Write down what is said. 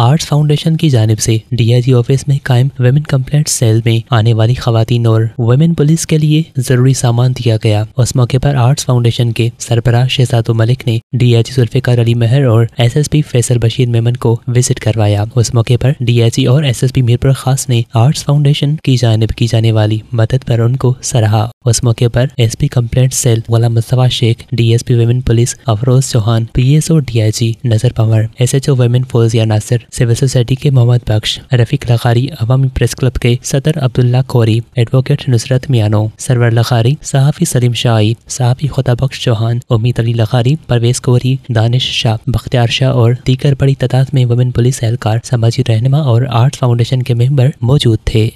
arts foundation की जानब से डीआईजी ऑफिस में कायम वेमेन कम्प्लेट सेल में आने वाली खातन और वेमेन पुलिस के लिए जरूरी सामान दिया गया उस मौके पर आर्ट्स फाउंडेशन के सरबराह शहजाद मलिक ने डीआईजी जुल्फिकार अली मेहर और एसएसपी फैसल बशीर मेमन को विजिट करवाया उस मौके पर डीआईजी और एसएसपी मीरपुर खास ने आर्ट्स फाउंडेशन की जानब की जाने वाली मदद पर उनको सराहा उस मौके पर एस पी कम्प्लेट सेल वाला Mustafa Shaikh D S P women police Afroz Chauhan P S O D I G Nazar Panwar S H O women Fauzia Nasir civil society के मोहम्मद बख्श रफीक लखारी अवामी प्रेस क्लब के सदर अब्दुल्ला कोरी एडवोकेट नुसरत मियानो सरवर लखारी सहाफ़ी सलीम शाही सहाफ़ी खुदा बख्श चौहान उम्मीद अली लखारी परवेज कोरी दानिश शाह बख्तियार शाह और दीगर बड़ी तादाद में वुमेन पुलिस एहलकार समाजी रहनमा और आर्ट फाउंडेशन के मेम्बर मौजूद थे